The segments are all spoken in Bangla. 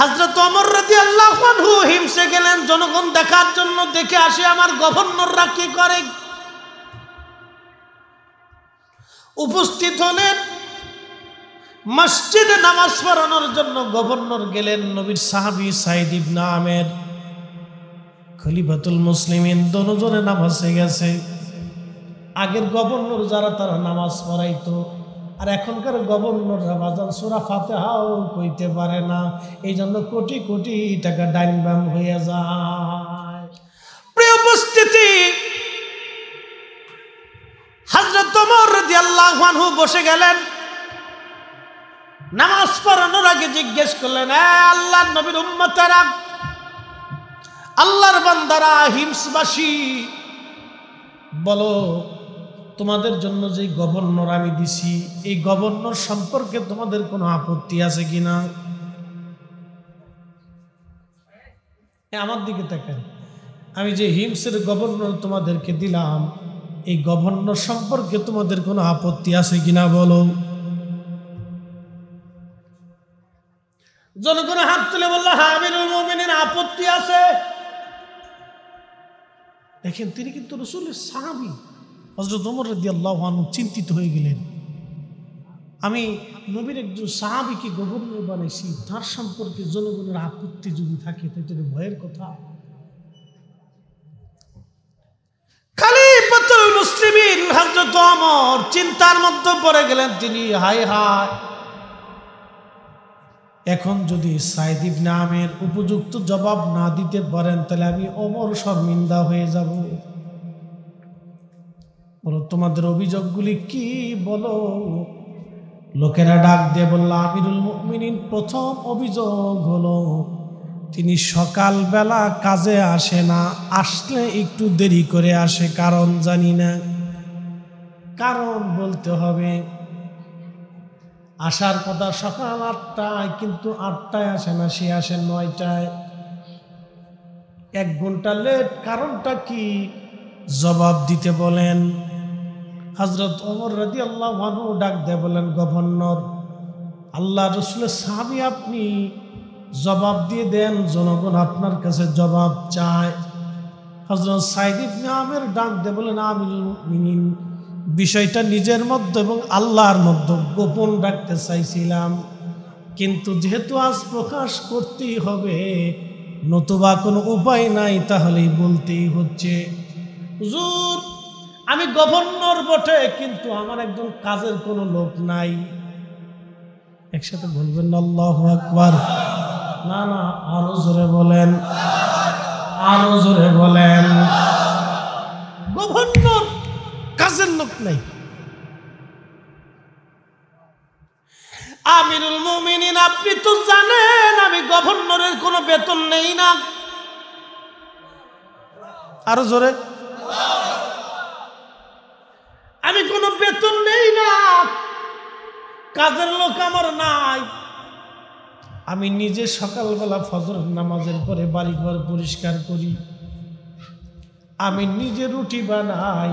হাজরত অমর রাজি আল্লাহ হিমসে গেলেন জনগণ দেখার জন্য দেখে আসে আমার গভর্নররা কি করে উপস্থিত হলেন মসজিদে নামাজ পড়ানোর জন্য গভর্নর গেলেন নবীর সাহাবি সাইদ ইবনা খলিফাতুল মুসলিম দনজনে নামাজে গেছে আগের গভর্নর যারা তারা নামাজ পড়াইতো আর এখনকার গভর্নররা বাজান সোরা ফাতেহাও কইতে পারে না এই জন্য কোটি কোটি টাকা ডাইন ব্যায়াম হয়ে যায় প্রিয় উপস্থিতি হাজরত আল্লাহানহু বসে গেলেন নামাজ পড়ানোর আগে জিজ্ঞেস করলেন আল্লাহ নবীর উম্মতারা আল্লাহর বান্দারা হিমসবাসী বলো তোমাদের জন্য যে গভর্নর আমি দিছি এই গভর্নর সম্পর্কে তোমাদের কোনো আপত্তি আছে কি না আমার দিকে দেখেন আমি যে হিমসের গভর্নর তোমাদেরকে দিলাম এই গভর্নর সম্পর্কে তোমাদের কোনো আপত্তি আছে কিনা বলো জনগণ হাত তুলে বললো হামিনুল মোমিনের আপত্তি আছে দেখেন তিনি কিন্তু রসুলের সাহাবি হজরত ওমর রদি আল্লাহানু চিন্তিত হয়ে গেলেন আমি নবীর একজন সাহাবিকে গভর্নর বানাইছি তার সম্পর্কে জনগণের আপত্তি যদি থাকে তাই ভয়ের কথা ওমর চিন্তার মধ্যে পড়ে গেলেন তিনি হায় হায় এখন যদি সাইদ নামের উপযুক্ত জবাব না দিতে পারেন তাহলে আমি অমর শর্মিন্দা হয়ে যাব বলো তোমাদের অভিযোগগুলি কি বলো লোকেরা ডাক দিয়ে বলল আমিরুল মুমিনিন প্রথম অভিযোগ হলো তিনি সকালবেলা কাজে আসে না আসলে একটু দেরি করে আসে কারণ জানি না কারণ বলতে হবে আসার কথা সকাল আটটায় কিন্তু আটটায় আসে না সে আসে নয়টায় এক ঘন্টা লেট কারণটা কি জবাব দিতে বলেন হজরত ওমর রাজি আল্লাহ মানু ডাক দে বলেন গভর্নর আল্লাহ রসুলের সাহাবি আপনি জবাব দিয়ে দেন জনগণ আপনার কাছে জবাব চায় হজরত সাইদিফ নামের ডাক দে বলেন আমিল মিনিন বিষয়টা নিজের মধ্যে এবং আল্লাহর মধ্যে গোপন রাখতে চাইছিলাম কিন্তু যেহেতু আজ প্রকাশ করতেই হবে নতুবা কোনো উপায় নাই তাহলেই বলতেই হচ্ছে জোর আমি গভর্নর বটে কিন্তু আমার একজন কাজের কোন লোক নাই একসাথে বলবেন আল্লাহ আকবার না না আরো জোরে বলেন আরো জোরে বলেন গভর্নর কাজের লোক নাই আমিরুল মুমিনিন আপনি তো জানেন আমি গভর্নরের কোনো বেতন নেই না আরো জোরে আমি কোনো বেতন নেই না কাজের লোক আমার নাই আমি নিজে সকালবেলা ফজর নামাজের পরে বাড়িঘর পরিষ্কার করি আমি নিজে রুটি বানাই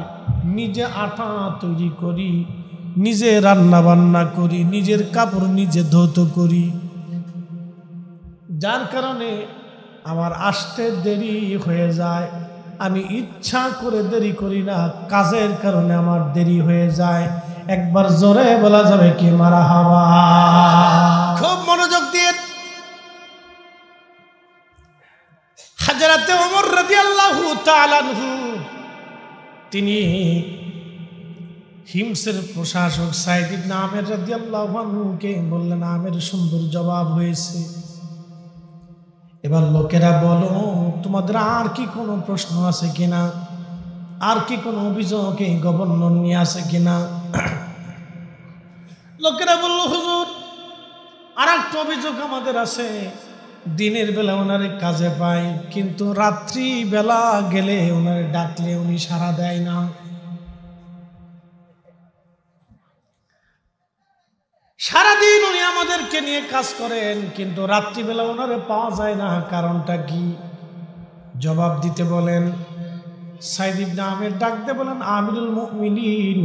নিজে আটা তৈরি করি নিজে রান্না বান্না করি নিজের কাপড় নিজে ধৌত করি যার কারণে আমার আসতে দেরি হয়ে যায় আমি ইচ্ছা করে দেরি করি না কাজের কারণে আমার দেরি হয়ে যায় একবার জোরে বলা যাবে কি মারা হাওয়া খুব মনোযোগ দিয়ে হাজারাতে অমর রাজি আল্লাহ তিনি হিমসের প্রশাসক সাইদিব নামের আমের রাজি আল্লাহকে বললেন আমের সুন্দর জবাব হয়েছে এবার লোকেরা বলো তোমাদের আর কি কোনো প্রশ্ন আছে কিনা আর কি কোনো অভিযোগ এই গভর্নর নিয়ে আছে কিনা লোকেরা বলল হুজুর আর একটা অভিযোগ আমাদের আছে দিনের বেলা ওনার কাজে পায় কিন্তু রাত্রি বেলা গেলে ওনার ডাকলে উনি সাড়া দেয় না সারাদিন উনি আমাদেরকে নিয়ে কাজ করেন কিন্তু রাত্রিবেলা ওনারে পাওয়া যায় না কারণটা কি জবাব দিতে বলেন সাইদ ইবনে আমের ডাকতে বলেন আমিরুল মুমিনিন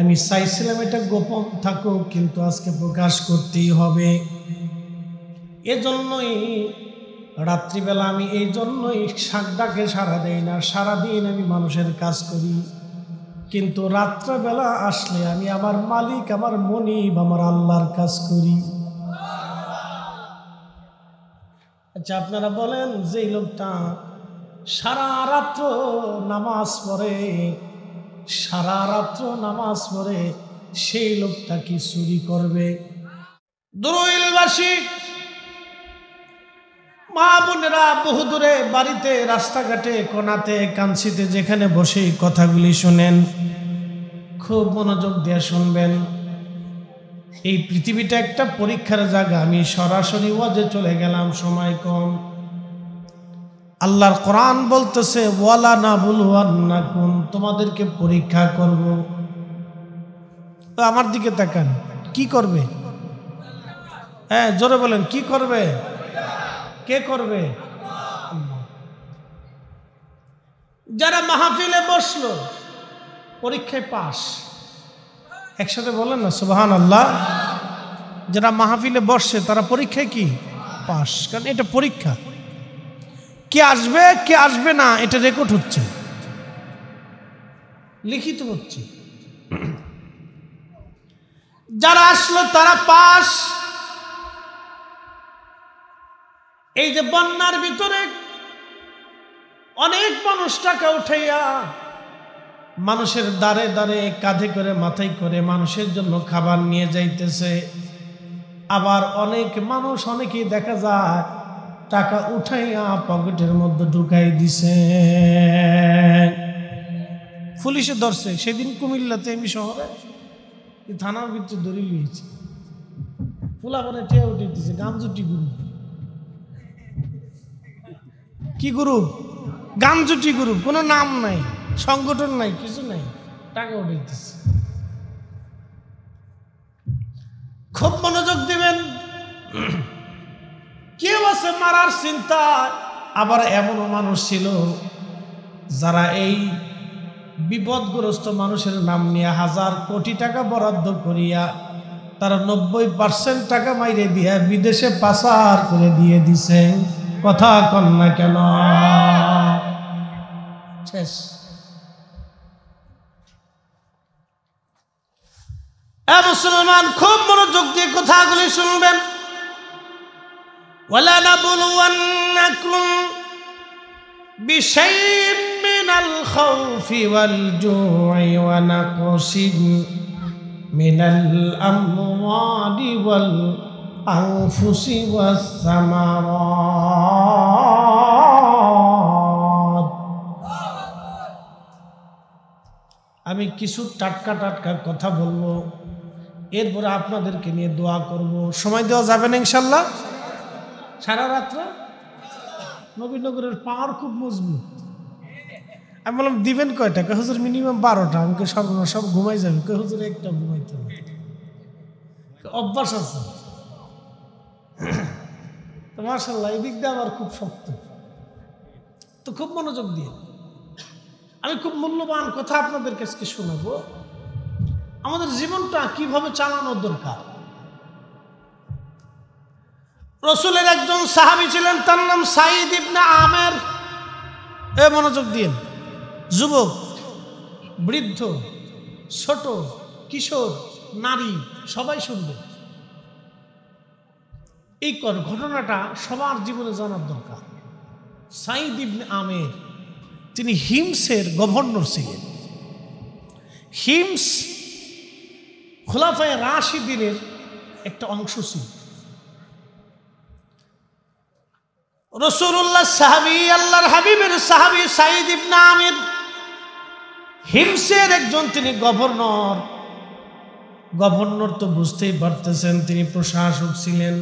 আমি চাইছিলাম এটা গোপন থাকুক কিন্তু আজকে প্রকাশ করতেই হবে এজন্যই রাত্রিবেলা আমি এই জন্যই শাক ডাকে সারা দেই না সারাদিন আমি মানুষের কাজ করি কিন্তু রাত্রাবেলা আসলে আমি আমার মালিক আমার মনিব আমার আল্লাহর কাজ করি আচ্ছা আপনারা বলেন যে লোকটা সারা রাত্র নামাজ পড়ে সারা রাত্র নামাজ পড়ে সেই লোকটা কি চুরি করবে দুরুইলবাসী মা বোনেরা বহুদূরে বাড়িতে রাস্তাঘাটে কোনাতে কাঞ্চিতে যেখানে বসে কথাগুলি শোনেন খুব মনোযোগ দিয়ে শুনবেন এই পৃথিবীটা একটা পরীক্ষার জায়গা আমি সরাসরি ওয়াজে চলে গেলাম সময় কম আল্লাহর কোরআন বলতেছে ওয়ালা না না কোন তোমাদেরকে পরীক্ষা করব আমার দিকে তাকান কি করবে হ্যাঁ জোরে বলেন কি করবে কে করবে যারা মাহফিলে বসলো পরীক্ষায় পাশ একসাথে বলেন না সুবাহান আল্লাহ যারা মাহফিলে বসছে তারা পরীক্ষায় কি পাশ কারণ এটা পরীক্ষা কে আসবে কে আসবে না এটা রেকর্ড হচ্ছে লিখিত হচ্ছে যারা আসলো তারা পাশ এই যে বন্যার ভিতরে অনেক মানুষ টাকা উঠাইয়া মানুষের দ্বারে দারে কাঁধে করে মাথায় করে মানুষের জন্য খাবার নিয়ে যাইতেছে আবার অনেক মানুষ অনেকেই দেখা যায় টাকা উঠাইয়া পকেটের মধ্যে ঢুকাই দিছে পুলিশে ধরছে সেদিন কুমিল্লাতে আমি শহরে থানার ভিতরে দড়ি লিয়েছি ফুলা করে টেয়া উঠে দিছে গামজুটি গুলো কি জুটি গ্রুপ কোনো নাম নাই সংগঠন নাই কিছু নাই টাকা উঠাইতেছে খুব মনোযোগ দিবেন কেউ আছে মারার চিন্তা আবার এমন মানুষ ছিল যারা এই বিপদগ্রস্ত মানুষের নাম নিয়ে হাজার কোটি টাকা বরাদ্দ করিয়া তারা নব্বই পার্সেন্ট টাকা মাইরে দিয়া বিদেশে পাচার করে দিয়ে দিছে কথা কন না কেন শেষ মুসলমান খুব মনোযোগ দিয়ে কথাগুলি শুনবেন ولنبلونكم بشيء من الخوف والجوع ونقص من الأموال والأرض الأنفس والثمرات আমি কিছু টাটকা টাটকা কথা বলবো এরপরে আপনাদেরকে নিয়ে দোয়া করব সময় দেওয়া যাবে না ইনশাল্লাহ সারা রাত্র নবীনগরের পাওয়ার খুব মজবুত আমি বললাম দিবেন কয়টা কে হুজুর মিনিমাম বারোটা আমাকে সব সব ঘুমাই যাবে কে হুজুর একটা ঘুমাইতে হবে অভ্যাস আছে তো মার্শাল্লাহ এই দিয়ে আমার খুব শক্ত তো খুব মনোযোগ দিয়ে আমি খুব মূল্যবান কথা আপনাদের কাছে শোনাবো আমাদের জীবনটা কিভাবে চালানোর দরকার রসুলের একজন সাহাবি ছিলেন তার নাম সাঈদ ইবনা আমের এ মনোযোগ দিন যুবক বৃদ্ধ ছোট কিশোর নারী সবাই শুনবে এই ঘটনাটা সবার জীবনে জানার দরকার সাইদ ইবনে আমের তিনি হিমসের গভর্নর ছিলেন হিমস খোলাফায় দিনের একটা অংশ ছিল রসুল্লাহ সাহাবি আল্লাহর হাবিবের সাহাবি সাইদ ইবনা আমের হিমসের একজন তিনি গভর্নর গভর্নর তো বুঝতেই পারতেছেন তিনি প্রশাসক ছিলেন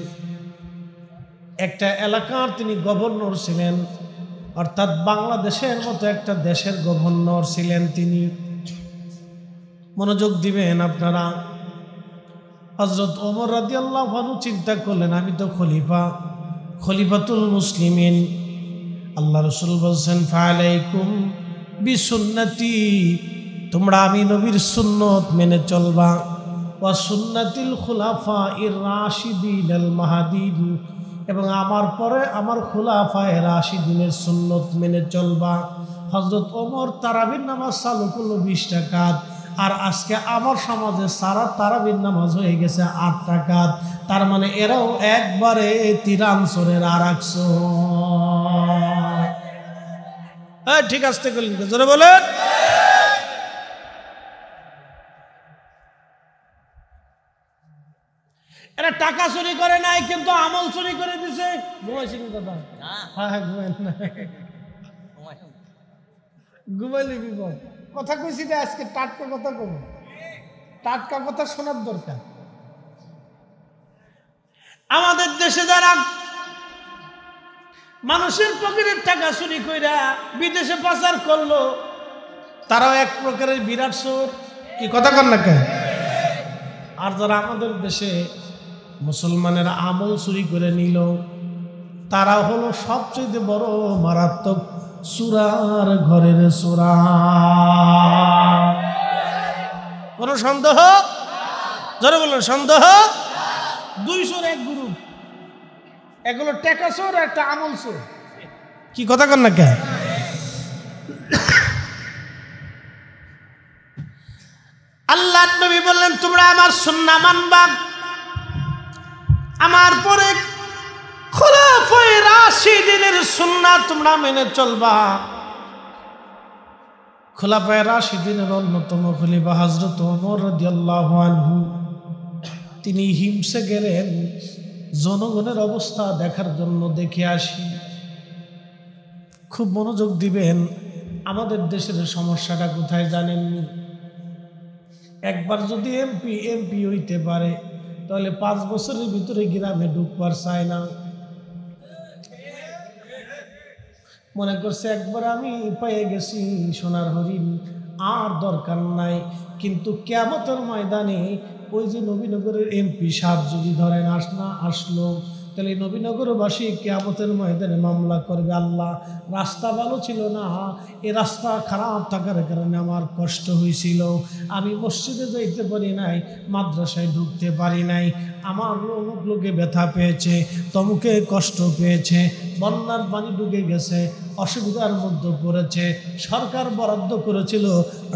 একটা এলাকার তিনি গভর্নর ছিলেন অর্থাৎ বাংলাদেশের মতো একটা দেশের গভর্নর ছিলেন তিনি মনোযোগ দিবেন আপনারা হজরত ওমর রাজি আল্লাহ চিন্তা করলেন আমি তো খলিফা খলিফাতুল মুসলিমিন আল্লাহ রসুল বলছেন ফায়ালাইকুম বিসুন্নতি তোমরা আমি নবীর সুন্নত মেনে চলবা ওয়া সুন্নাতিল খুলাফা ইর রাশিদিন আল এবং আমার পরে আমার খোলাফায় রাশি দিনের সুন্নত মেনে চলবা হজরত ওমর তারাবির নামাজ চালু করলো বিশ টাকা আর আজকে আমার সমাজে সারা তারাবির নামাজ হয়ে গেছে আট টাকা তার মানে এরাও একবারে তিরাঞ্চলের আর একশো ঠিক আসতে গেলেন জোরে বলেন এরা টাকা চুরি করে নাই কিন্তু আমল চুরি করে দিছে ঘুমাইছি কথা হ্যাঁ, হ্যাঁ ঘুমেন বিপদ কথা কইছি না আজকে টাটকা কথা কব টাটকা কথা শোনার দরকার আমাদের দেশে যারা মানুষের পকেটের টাকা চুরি কইরা বিদেশে পাচার করলো তারাও এক প্রকারের বিরাট চোর কি কথা কর না আর যারা আমাদের দেশে মুসলমানের আমল চুরি করে নিল তারা হলো সবচেয়ে বড় মারাত্মক সুরার ঘরের সুরা কোন সন্দেহ ধরে বললেন সন্দেহ দুইশোর এক গুরু এক হলো টেকাসোর একটা আমল সোর কি কথা কর না কে আল্লাহ নবী বললেন তোমরা আমার সুন্না মানবা আমার পরে খোলাফয়ে সুন্না তোমরা মেনে চলবা খোলাফয়ে রাশিদিনের অন্যতম খলিফা হজরত ওমর রাদিয়াল্লাহু তিনি হিমসে গেলেন জনগণের অবস্থা দেখার জন্য দেখে আসি খুব মনোযোগ দিবেন আমাদের দেশের সমস্যাটা কোথায় জানেননি একবার যদি এমপি এমপি হইতে পারে তাহলে পাঁচ বছরের ভিতরে গ্রামে ঢুকবার চায় না মনে করছে একবার আমি পেয়ে গেছি সোনার হরিণ আর দরকার নাই কিন্তু কেমতের ময়দানে ওই যে নবীনগরের এমপি সাহ যদি ধরেন আসনা আসলো তাহলে নবীনগরবাসী কেয়ামতের ময়দানে মামলা করবে আল্লাহ রাস্তা ভালো ছিল না এ রাস্তা খারাপ থাকার কারণে আমার কষ্ট হয়েছিল আমি মসজিদে যাইতে পারি নাই মাদ্রাসায় ঢুকতে পারি নাই আমার অমুক লোকে ব্যথা পেয়েছে তমুকে কষ্ট পেয়েছে বন্যার পানি ঢুকে গেছে অসুবিধার মধ্যে পড়েছে সরকার বরাদ্দ করেছিল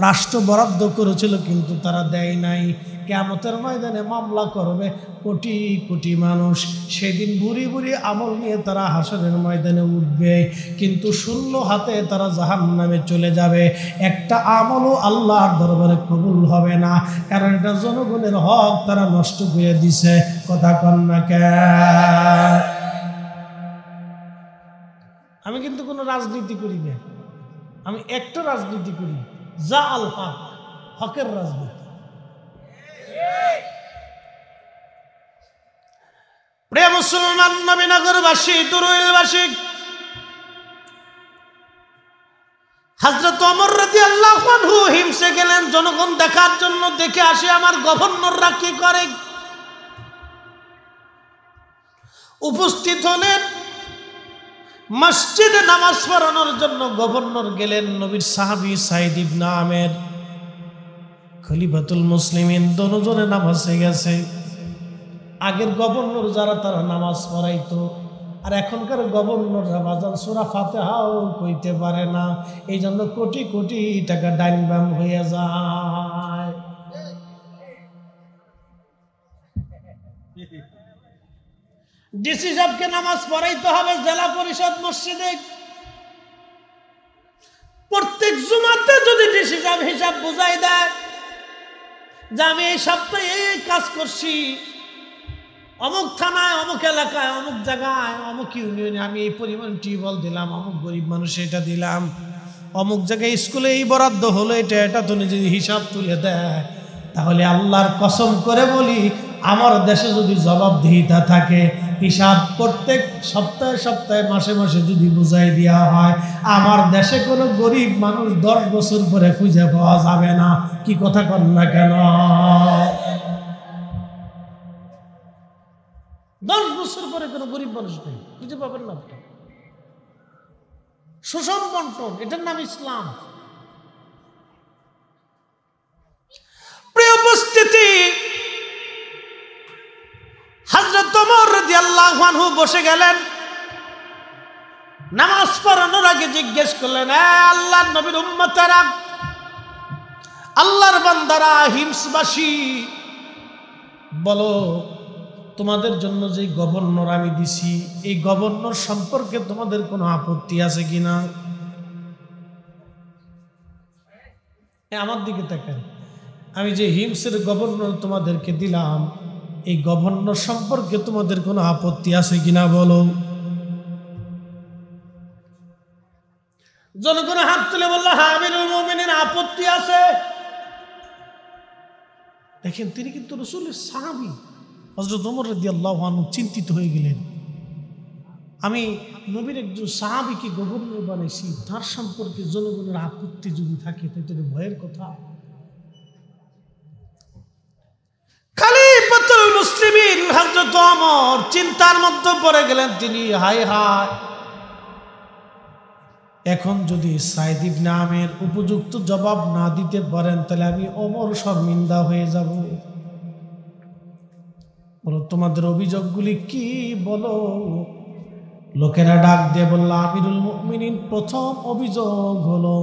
রাষ্ট্র বরাদ্দ করেছিল কিন্তু তারা দেয় নাই কেমতের ময়দানে মামলা করবে কোটি কোটি মানুষ সেদিন বুড়ি বুড়ি আমল নিয়ে তারা হাসনের ময়দানে উঠবে কিন্তু শূন্য হাতে তারা জাহান নামে চলে যাবে একটা আমলও আল্লাহর দরবারে কবুল হবে না কারণ এটা জনগণের হক তারা নষ্ট করে দিছে কথা কন্যাকে আমি কিন্তু কোনো রাজনীতি করি না আমি একটা রাজনীতি করি যা আল হক হকের রাজনীতি প্রিয় মুসলমান নবীনগরবাসী তুরুইলবাসী হাজরত অমর রাজি আল্লাহ হিমসে গেলেন জনগণ দেখার জন্য দেখে আসে আমার গভর্নররা কি করে উপস্থিত হলেন মসজিদে নামাজ পড়ানোর জন্য গভর্নর গেলেন নবীর সাহাবি সাইদিব ইবনা আমের খলিফাতুল মুসলিমিন দনুজনে হয়ে গেছে আগের গভর্নর যারা তারা নামাজ পড়াইতো আর এখনকার গভর্নর বাজার সোরা হাও কইতে পারে না এই জন্য কোটি কোটি টাকা ডাইন ব্যাম হয়ে যায় ডিসি সাহকে নামাজ পড়াইতে হবে জেলা পরিষদ মসজিদে প্রত্যেক জুমাতে যদি ডিসি সাহেব হিসাব বুঝাই দেয় যে আমি এই সপ্তাহে এই কাজ করছি অমুক থানায় অমুক এলাকায় অমুক জায়গায় অমুক ইউনিয়নে আমি এই পরিমাণ টিউবওয়েল দিলাম অমুক গরিব মানুষ এটা দিলাম অমুক জায়গায় স্কুলে এই বরাদ্দ হলো এটা এটা তুমি যদি হিসাব তুলে দেয় তাহলে আল্লাহর কসম করে বলি আমার দেশে যদি জবাবদিহিতা থাকে হিসাব প্রত্যেক সপ্তাহে সপ্তাহে মাসে মাসে যদি বুঝাই দেওয়া হয় আমার দেশে কোনো গরিব মানুষ দশ বছর পরে খুঁজে পাওয়া যাবে না কি কথা কর না কেন দশ বছর পরে কোনো গরিব মানুষ নেই খুঁজে পাবেন না সুষম বন্টন এটার নাম ইসলাম প্রিয় উপস্থিতি হাজরত আল্লাহানহু বসে গেলেন নামাজ পড়ানোর আগে জিজ্ঞেস করলেন আল্লাহ নবীর উম্মতারা আল্লাহর বান্দারা হিমসবাসী বলো তোমাদের জন্য যে গভর্নর আমি দিছি এই গভর্নর সম্পর্কে তোমাদের কোনো আপত্তি আছে কিনা আমার দিকে দেখেন আমি যে হিমসের গভর্নর তোমাদেরকে দিলাম এই গভর্নর সম্পর্কে তোমাদের কোনো আপত্তি আছে কিনা বলো জনগণ হাত তুলে বললো হামিনুল হ্যাঁ, মোমিনের আপত্তি আছে দেখেন তিনি কিন্তু রসুলের সাহাবি হজরত ওমর রদি আল্লাহানু চিন্তিত হয়ে গেলেন আমি নবীর একজন সাহাবিকে গভর্নর বানাইছি তার সম্পর্কে জনগণের আপত্তি যদি থাকে তাই ভয়ের কথা মুসলিমিন হজরত অমর চিন্তার মধ্যে পড়ে গেলেন তিনি হায় হায় এখন যদি সাইদিব নামের উপযুক্ত জবাব না দিতে পারেন তাহলে আমি অমর শর্মিন্দা হয়ে যাব বলো তোমাদের অভিযোগগুলি কি বলো লোকেরা ডাক দিয়ে বলল আমিরুল প্রথম অভিযোগ হলো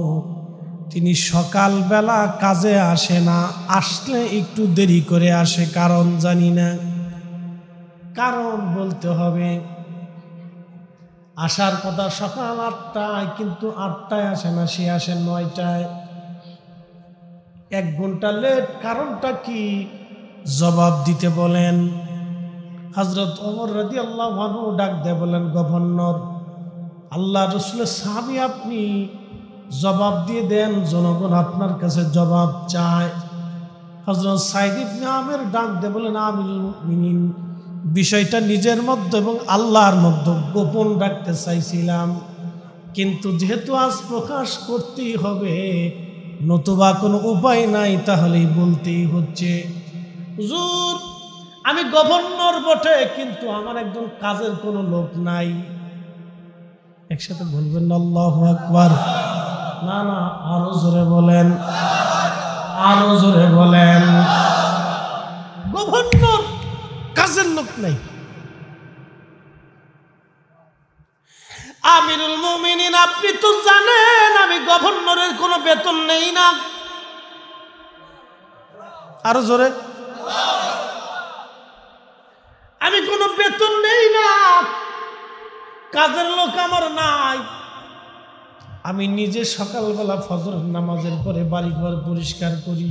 তিনি সকালবেলা কাজে আসে না আসলে একটু দেরি করে আসে কারণ জানি না কারণ বলতে হবে আসার কথা সকাল আটটায় কিন্তু আটটায় আসে না সে আসে নয়টায় এক ঘন্টা লেট কারণটা কি জবাব দিতে বলেন হজরত অমর রাজি আল্লাহ ডাক দেয় বলেন গভর্নর আল্লাহ রসুলের সাহাবি আপনি জবাব দিয়ে দেন জনগণ আপনার কাছে জবাব চায় হজরত সাইদ আমের ডাক দে বলেন আমিল বিষয়টা নিজের মধ্যে এবং আল্লাহর মধ্যে গোপন রাখতে চাইছিলাম কিন্তু যেহেতু আজ প্রকাশ করতেই হবে নতুবা কোনো উপায় নাই তাহলেই বলতেই হচ্ছে আমি গভর্নর বটে কিন্তু আমার একজন কাজের কোনো লোক নাই একসাথে বলবেন আল্লাহ আকবার না না আরো জোরে বলেন আরো জোরে বলেন গভর্নর কাজের লোক নেই আমিরুল মুমিনিন আপনি তো জানেন আমি গভর্নরের কোনো বেতন নেই না আরো জোরে আমি কোনো বেতন নেই না কাজের লোক আমার নাই আমি নিজে সকালবেলা ফজর নামাজের পরে বাড়িঘর পরিষ্কার করি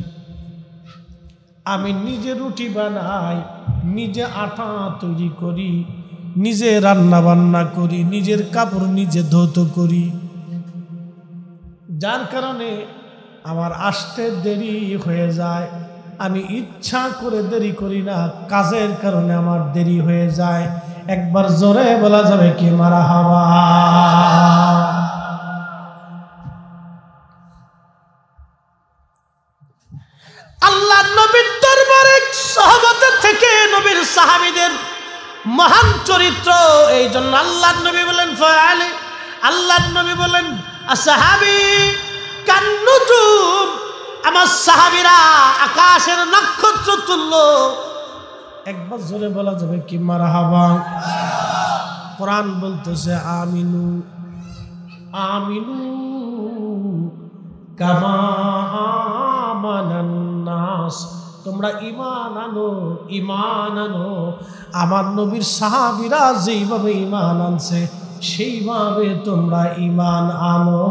আমি নিজে রুটি বানাই নিজে আটা তৈরি করি নিজে রান্না বান্না করি নিজের কাপড় নিজে ধৌত করি যার কারণে আমার আসতে দেরি হয়ে যায় আমি ইচ্ছা করে দেরি করি না কাজের কারণে আমার দেরি হয়ে যায় একবার জোরে বলা যাবে কি মারা হাওয়া আল্লাহ নবীর দরবারে সহবতের থেকে নবীর সাহাবিদের মহান চরিত্র এই জন্য আল্লাহ নবী বলেন ফয়ালি আল্লাহ নবী বলেন সাহাবি কান্নুজুম আমার সাহাবিরা আকাশের নক্ষত্র তুল্য একবার জোরে বলা যাবে কি মারা হাবা কোরআন বলতেছে আমিনু আমিনু কামা আমানান্নাস তোমরা ইমান আনো ইমান আনো আমার নবীর সাহাবিরা যেইভাবে ইমান আনছে সেইভাবে তোমরা ইমান আনো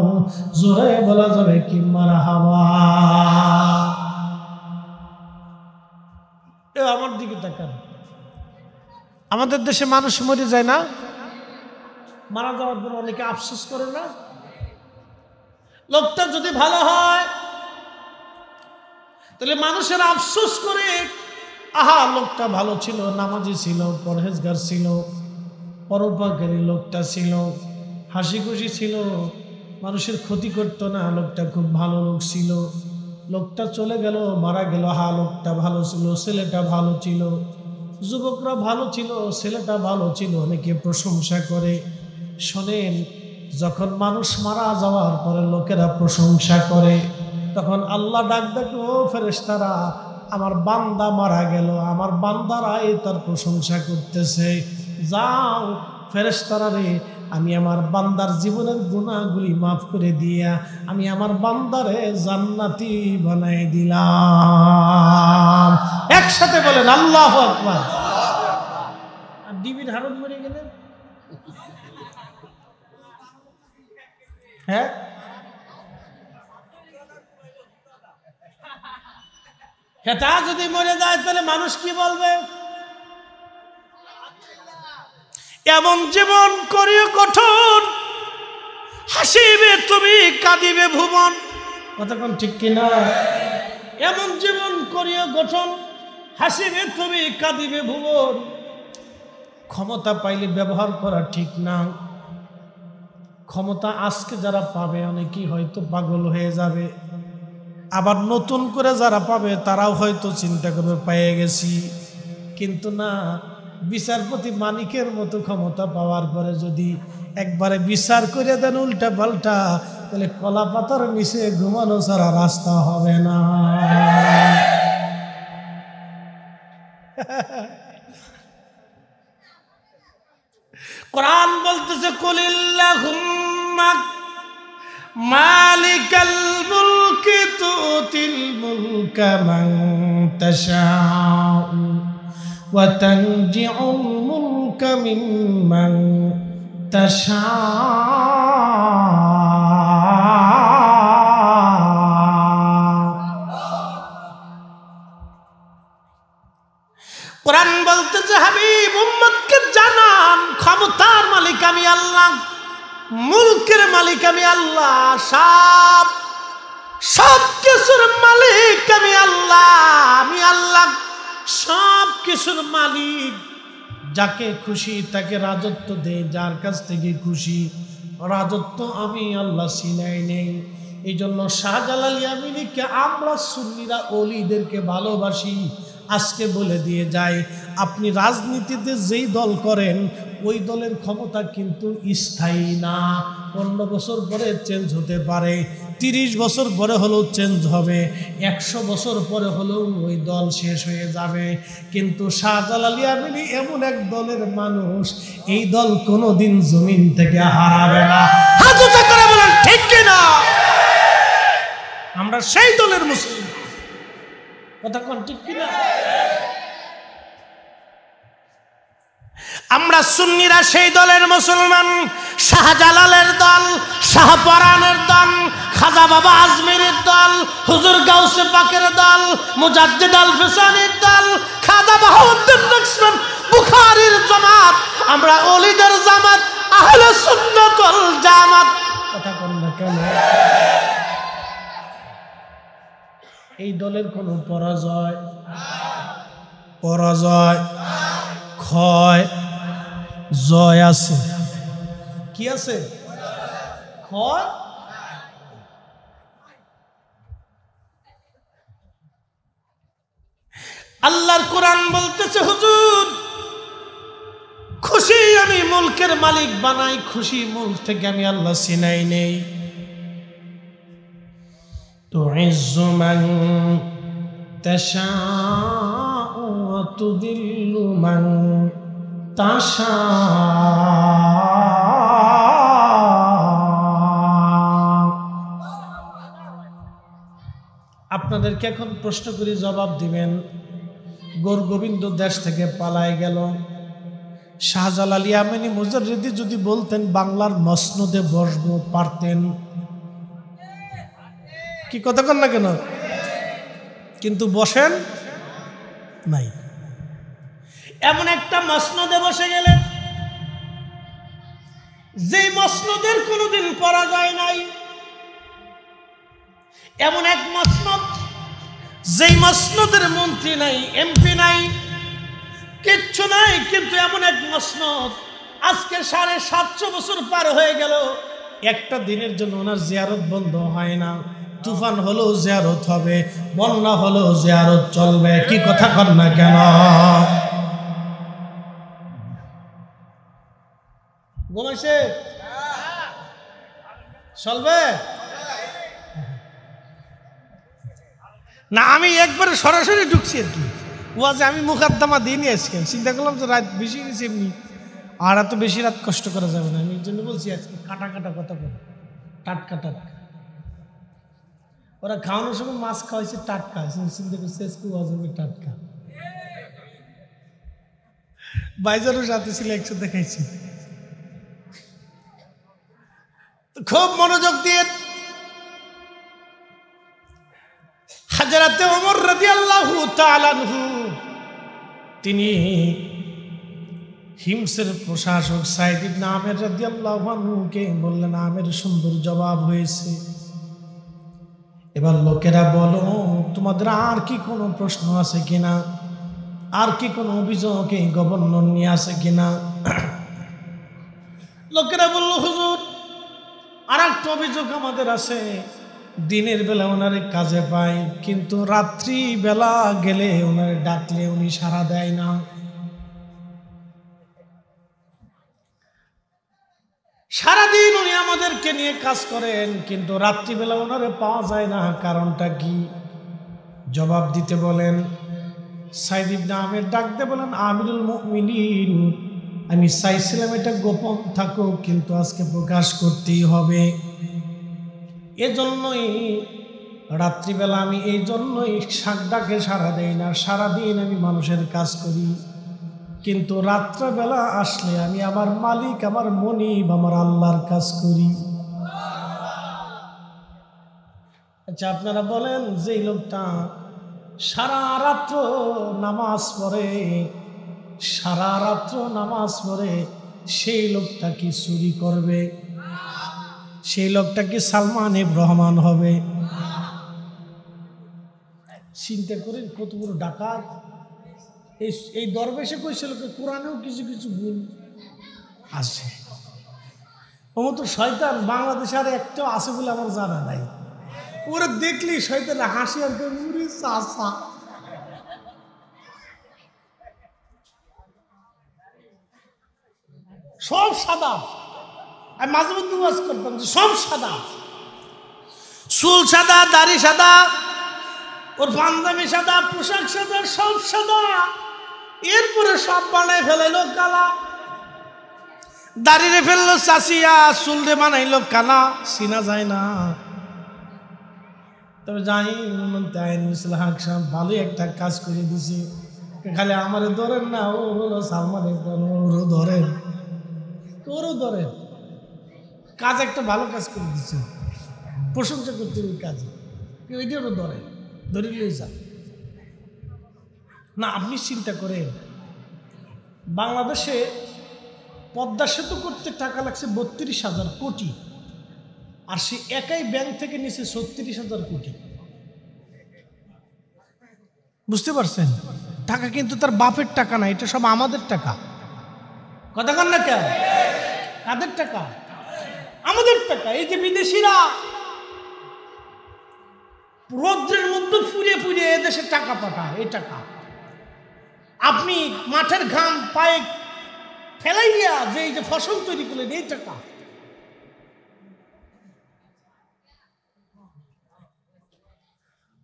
জোরে বলা যাবে কি মারা হাওয়া এ আমার দিকে তাকান আমাদের দেশে মানুষ মরে যায় না মারা যাওয়ার জন্য অনেকে আফসোস করে না লোকটা যদি ভালো হয় তাহলে মানুষের আফসোস করে আহা লোকটা ভালো ছিল নামাজি ছিল পরহেজগার ছিল পরোপাকারী লোকটা ছিল হাসি খুশি ছিল মানুষের ক্ষতি করত না লোকটা খুব ভালো লোক ছিল লোকটা চলে গেল মারা গেল হা লোকটা ভালো ছিল ছেলেটা ভালো ছিল যুবকরা ভালো ছিল ছেলেটা ভালো ছিল অনেকে প্রশংসা করে শোনেন যখন মানুষ মারা যাওয়ার পরে লোকেরা প্রশংসা করে তখন আল্লাহ ডাক দেখো ফেরেস্তারা আমার বান্দা মারা গেল আমার বান্দারা এই তার প্রশংসা করতেছে যাও ফেরেস্তারা রে আমি আমার বান্দার জীবনের গুণাগুলি মাফ করে দিয়া আমি আমার বান্দারে জান্নাতি বানাই দিলাম একসাথে বলেন আল্লাহ আকবার ডিবির হারত মরে গেলেন হ্যাঁ এটা যদি মরে যায় তাহলে মানুষ কি বলবে এমন জীবন করিও কঠোর হাসিবে তুমি কাঁদিবে ভুবন কতক্ষণ ঠিক কিনা এমন জীবন করিও গঠন হাসিবে তুমি কাঁদিবে ভুবন ক্ষমতা পাইলে ব্যবহার করা ঠিক না ক্ষমতা আজকে যারা পাবে অনেকেই হয়তো পাগল হয়ে যাবে আবার নতুন করে যারা পাবে তারাও হয়তো চিন্তা করবে পেয়ে গেছি কিন্তু না বিচারপতি মানিকের মতো ক্ষমতা পাওয়ার পরে যদি একবারে বিচার করে দেন উল্টা পাল্টা তাহলে কলা পাতার নিচে ঘুমানো ছাড়া রাস্তা হবে না কোরআন বলতেছে কলিল্লা مالك الملك تؤتي الملك من تشاء وتنجع الملك ممن تشاء আল্লাহ আমি আল্লাহ সব কিছুর মালিক যাকে খুশি তাকে রাজত্ব দে যার কাছ থেকে খুশি রাজত্ব আমি আল্লাহ সিনাই নেই এই জন্য শাহজালাল ইয়ামিনীকে আমরা সুন্নিরা অলিদেরকে ভালোবাসি আজকে বলে দিয়ে যায় আপনি রাজনীতিতে যেই দল করেন ওই দলের ক্ষমতা কিন্তু স্থায়ী না পনেরো বছর পরে চেঞ্জ হতে পারে তিরিশ বছর পরে হলেও চেঞ্জ হবে একশো বছর পরে হলেও ওই দল শেষ হয়ে যাবে কিন্তু শাহজালাল আমিনি এমন এক দলের মানুষ এই দল কোনো দিন জমিন থেকে হারাবে না ঠিক কিনা আমরা সেই দলের মুসলিম কথা কন ঠিক কিনা আমরা সুন্নিরা সেই দলের মুসলমান শাহজালালের দল শাহপরানের দল খাজা বাবা আজমিরের দল হুজুর গাউসে পাকের দল মুজাদ্দিদ আল ফেসানির দল খাজা বাহাউদ্দিন লক্ষ্মণ বুখারির জামাত আমরা অলিদের জামাত আহলে সুন্নাতুল জামাত কথা বল না কেন এই দলের কোনো পরাজয় পরাজয় ক্ষয় জয় আছে কি আছে ক্ষয় আল্লাহর কোরআন বলতেছে হুজুর খুশি আমি মুলকের মালিক বানাই খুশি মুল থেকে আমি আল্লাহ সিনাই নেই تعز من تشاء وتذل من تشاء আপনাদেরকে এখন প্রশ্ন করি জবাব দিবেন গোর গোবিন্দ দেশ থেকে পালায় গেল শাহজালাল ইয়ামিনী মুজারিদি যদি বলতেন বাংলার মসনদে বসবো পারতেন কি কথা কন না কেন কিন্তু বসেন নাই এমন একটা মসনদে বসে গেলেন যেই মসনদের কোনোদিন পড়া যায় নাই এমন এক মসনদ যেই মসনদের মন্ত্রী নাই এমপি নাই কিচ্ছু নাই কিন্তু এমন এক মসনদ আজকে সাড়ে সাতশো বছর পার হয়ে গেল একটা দিনের জন্য ওনার জিয়ারত বন্ধ হয় না তুফান হলো জিয়ারত হবে বন্যা হলো জিয়ারত চলবে কি কথা কর না কেন চলবে না আমি একবারে সরাসরি ঢুকছি আর কি আমি মুখাদ্দামা দিইনি আজকে চিন্তা করলাম যে রাত বেশি গেছে এমনি আর এত বেশি রাত কষ্ট করা যাবে না আমি এই জন্য বলছি আজকে কাটা কাটা কথা বল টাটকা টাটকা ওরা খাওয়ানোর সময় মাছ খাওয়াইছে টাটকা চিন্তা করছে স্কুল টাটকা বাইজারও সাথে ছিল একসাথে দেখাইছি খুব মনোযোগ দিয়ে হাজারাতে অমর রাজি আল্লাহ তালানহু তিনি হিমসের প্রশাসক সাইদিব নামের রাজি আল্লাহ বললেন আমের সুন্দর জবাব হয়েছে এবার লোকেরা বলো তোমাদের আর কি কোনো প্রশ্ন আছে কিনা আর কি কোনো অভিযোগ এই গভর্নর নিয়ে আছে কিনা লোকেরা বলল হুজুর আর একটা অভিযোগ আমাদের আছে দিনের বেলা ওনারে কাজে পায় কিন্তু রাত্রি বেলা গেলে ওনারে ডাকলে উনি সাড়া দেয় না সারাদিন উনি আমাদেরকে নিয়ে কাজ করেন কিন্তু রাত্রিবেলা ওনারে পাওয়া যায় না কারণটা কি জবাব দিতে বলেন সাইদিব ইবনে ডাকতে বলেন আমিরুল মিলিন আমি চাইছিলাম এটা গোপন থাকুক কিন্তু আজকে প্রকাশ করতেই হবে এজন্যই রাত্রিবেলা আমি এই জন্যই শাক ডাকে সারা দেই না সারাদিন আমি মানুষের কাজ করি কিন্তু রাত্রবেলা আসলে আমি আমার মালিক আমার মনিব আমার আল্লাহর কাজ করি আচ্ছা আপনারা বলেন যে লোকটা সারা রাত্র নামাজ পড়ে সারা রাত্র নামাজ পড়ে সেই লোকটা কি চুরি করবে সেই লোকটা কি সালমান এব রহমান হবে চিন্তা করেন কতগুলো ডাকাত এই এই দরবেশে কইছিল কোরআনেও কিছু কিছু ভুল আছে ওমতো শয়তান বাংলাদেশে আর একটাও আছে বলে আমার জানা নাই ওরা দেখলি শয়তান হাসি আর সব সাদা আর মাঝে মধ্যে ওয়াজ করতাম যে সব সাদা চুল সাদা দাড়ি সাদা ওর বান্ধবী সাদা পোশাক সাদা সব সাদা এরপরে সব বানাই ফেলাইলো কালা দাঁড়িয়ে ফেললো চাষিয়া চুলরে বানাইলো কালা চিনা যায় না তবে যাই হাকসাম ভালোই একটা কাজ করে দিছি খালি আমারে ধরেন না ও হলো সালমান ওরও ধরেন ওরও ধরেন কাজ একটা ভালো কাজ করে দিচ্ছে প্রশংসা করতে কাজ ওইটা ওরও ধরেন ধরে নিয়ে যান না আপনি চিন্তা করেন বাংলাদেশে পদ্মা সেতু করতে টাকা লাগছে বত্রিশ হাজার কোটি আর সে একাই ব্যাংক থেকে নিছে ছত্রিশ হাজার কোটি বুঝতে পারছেন টাকা কিন্তু তার বাপের টাকা না এটা সব আমাদের টাকা কথা কান না কেন কাদের টাকা আমাদের টাকা এই যে বিদেশিরা রৌদ্রের মধ্যে ফুরিয়ে ফুরিয়ে এদেশে টাকা পাঠায় এই টাকা আপনি মাঠের ঘাম পায়ে ফেলাইয়া যে এই যে ফসল তৈরি করলেন এই টাকা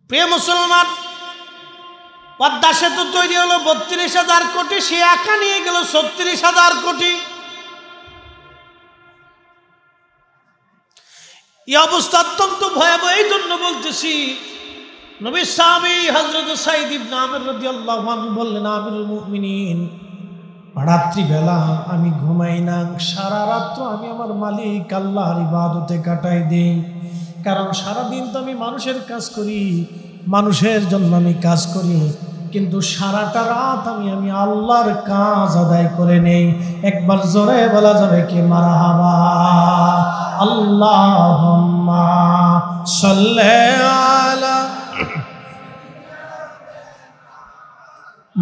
প্রিয় মুসলমান পদ্মা সেতু তৈরি হলো বত্রিশ হাজার কোটি সে একা নিয়ে গেল ছত্রিশ হাজার কোটি এই অবস্থা অত্যন্ত ভয়াবহ এই জন্য বলতেছি নবী সাহাবি হযরত সাইদ ইবনে আমর রাদিয়াল্লাহু আনহু বললেন আমিরুল মুমিনিন রাত্রিবেলা আমি ঘুমাই না সারা রাত আমি আমার মালিক আল্লাহর ইবাদতে কাটাই দেই কারণ সারাদিন তো আমি মানুষের কাজ করি মানুষের জন্য আমি কাজ করি কিন্তু সারাটা রাত আমি আমি আল্লাহর কাজ আদায় করে নেই একবার জোরে বলা যাবে কি হাবা আল্লাহ সাল্লাহ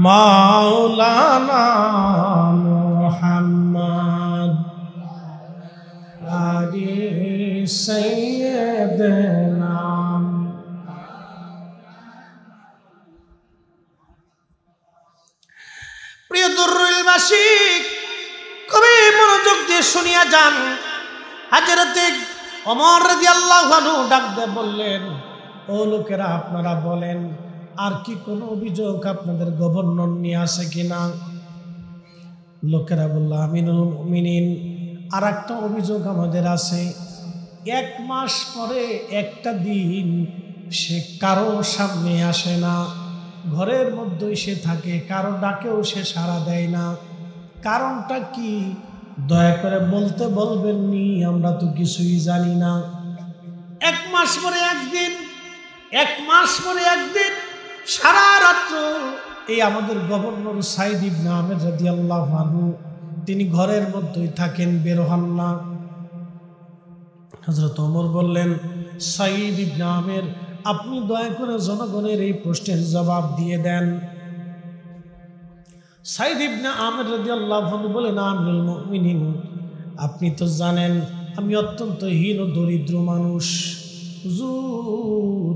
মাওলানা মোহাম্মদ প্রিয় দুরুল মাসিক কবি মনোযোগ দিয়ে শুনিয়া যান হাজরতে অমর রাজি আল্লাহ ডাক বললেন ও লোকেরা আপনারা বলেন আর কি কোনো অভিযোগ আপনাদের গভর্নর নিয়ে আসে কিনা লোকেরা বললো আমিনুল মিনিন আর একটা অভিযোগ আমাদের আছে এক মাস পরে একটা দিন সে কারো সামনে আসে না ঘরের মধ্যেই সে থাকে কারো ডাকেও সে সাড়া দেয় না কারণটা কি দয়া করে বলতে বলবেন নি আমরা তো কিছুই জানি না এক মাস পরে একদিন এক মাস পরে একদিন সারা রাত্র এই আমাদের গভর্নর সাইদ ইবনা আহমেদ রাজি আল্লাহ মানু তিনি ঘরের মধ্যেই থাকেন বের হন না হজরত অমর বললেন সাইদ ইবনা আহমেদ আপনি দয়া করে জনগণের এই প্রশ্নের জবাব দিয়ে দেন সাইদ ইবনা আমের রাজি আল্লাহ বলেন আমিনুল মিনিন আপনি তো জানেন আমি অত্যন্ত হীন দরিদ্র মানুষ জোর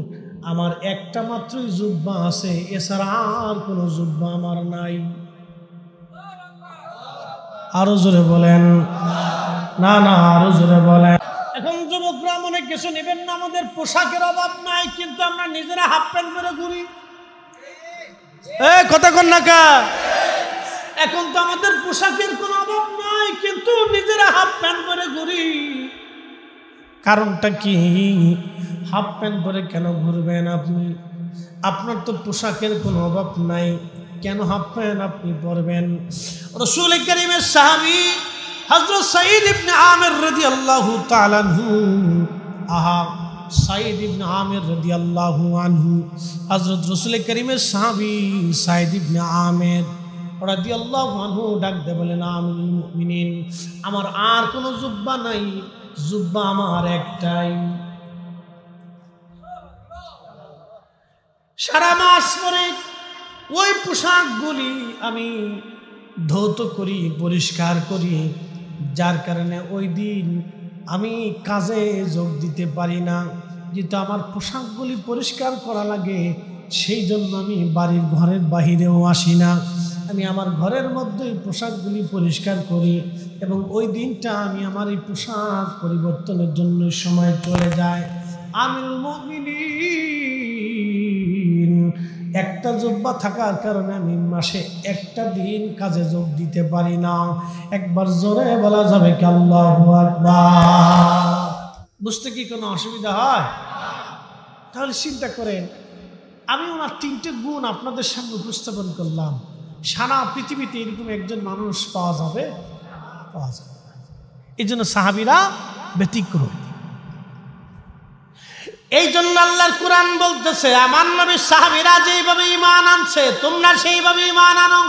আমার একটা মাত্রই জুব্বা আছে এছাড়া আর কোনো জুব্বা আমার নাই আরো জোরে বলেন না না আরো জোরে বলেন এখন যুবকরা মনে কিছু নেবেন না আমাদের পোশাকের অভাব নাই কিন্তু আমরা নিজেরা হাফ প্যান্ট পরে ঘুরি কতক্ষণ নাকা এখন তো আমাদের পোশাকের কোনো অভাব নাই কিন্তু নিজেরা হাফ প্যান্ট পরে ঘুরি কারণটা কি হাফ প্যান্ট পরে কেন ঘুরবেন আপনি আপনার তো পোশাকের কোনো অভাব নাই কেন হাফ প্যান্ট আপনি পরবেন রসুল করিমের সাহাবি হজরত সঈদ ইবনে আমের রদি আল্লাহ তালানহু আহা সাইদ ইবনে আমের রদি আল্লাহ আনহু হজরত রসুল করিমের সাহাবি সাইদ ইবনে আমের রাদি আল্লাহ আনহু ডাকতে বলেন আমিন আমার আর কোনো জুব্বা নাই জুব্বা আমার একটাই সারা মাস পরে ওই পোশাকগুলি আমি ধৌত করি পরিষ্কার করি যার কারণে ওই দিন আমি কাজে যোগ দিতে পারি না যেহেতু আমার পোশাকগুলি পরিষ্কার করা লাগে সেই জন্য আমি বাড়ির ঘরের বাহিরেও আসি না আমি আমার ঘরের মধ্যেই পোশাকগুলি পরিষ্কার করি এবং ওই দিনটা আমি আমার এই পোশাক পরিবর্তনের জন্য সময় চলে যায় আমি মমিনী একটা জব্বা থাকার কারণে আমি মাসে একটা দিন কাজে যোগ দিতে পারি না একবার জোরে বলা যাবে বুঝতে কি কোনো অসুবিধা হয় তাহলে চিন্তা করেন আমি ওনার তিনটে গুণ আপনাদের সামনে উপস্থাপন করলাম সারা পৃথিবীতে এরকম একজন মানুষ পাওয়া যাবে পাওয়া যাবে এই জন্য সাহাবিরা ব্যতিক্রম এই জন্য আল্লাহর কোরআন বলতেছে আমার নবীর সাহাবিরা যেইভাবে ইমান আনছে তোমরা সেইভাবে ইমান আনো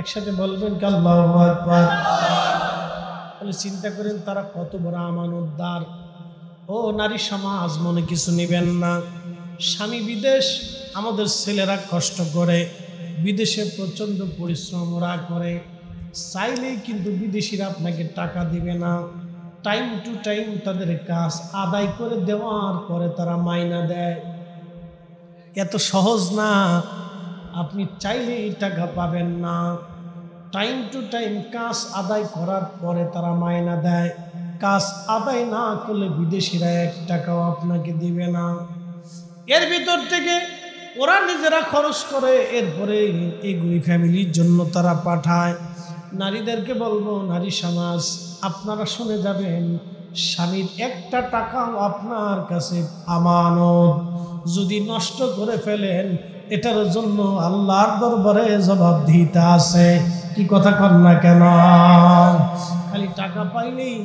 একসাথে বলবেন তাহলে চিন্তা করেন তারা কত বড় আমানতদার ও নারী সমাজ মনে কিছু নেবেন না স্বামী বিদেশ আমাদের ছেলেরা কষ্ট করে বিদেশে প্রচণ্ড পরিশ্রম ওরা করে চাইলেই কিন্তু বিদেশিরা আপনাকে টাকা দিবে না টাইম টু টাইম তাদের কাজ আদায় করে দেওয়ার পরে তারা মাইনা দেয় এত সহজ না আপনি চাইলে এই টাকা পাবেন না টাইম টু টাইম কাজ আদায় করার পরে তারা মাইনা দেয় কাজ আদায় না করলে বিদেশিরা এক টাকাও আপনাকে দিবে না এর ভিতর থেকে ওরা নিজেরা খরচ করে এরপরে এগুলি ফ্যামিলির জন্য তারা পাঠায় নারীদেরকে বলবো নারী সমাজ আপনারা শুনে যাবেন স্বামীর একটা টাকাও আপনার কাছে আমানত যদি নষ্ট করে ফেলেন এটার জন্য আল্লাহর দরবারে জবাব দিতে আছে কি কথা কর না কেন খালি টাকা পাইলেই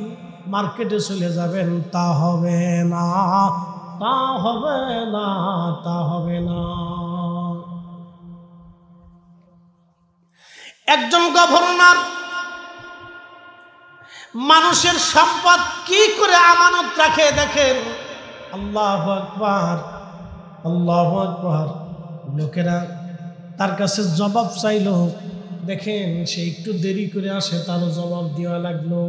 মার্কেটে চলে যাবেন তা হবে না তা হবে না তা হবে না একজন গভর্নর মানুষের সম্পদ কি করে আমানত রাখে দেখেন আল্লাহ আকবর আল্লাহ আকবর লোকেরা তার কাছে জবাব চাইল দেখেন সে একটু দেরি করে আসে তারও জবাব দেওয়া লাগলো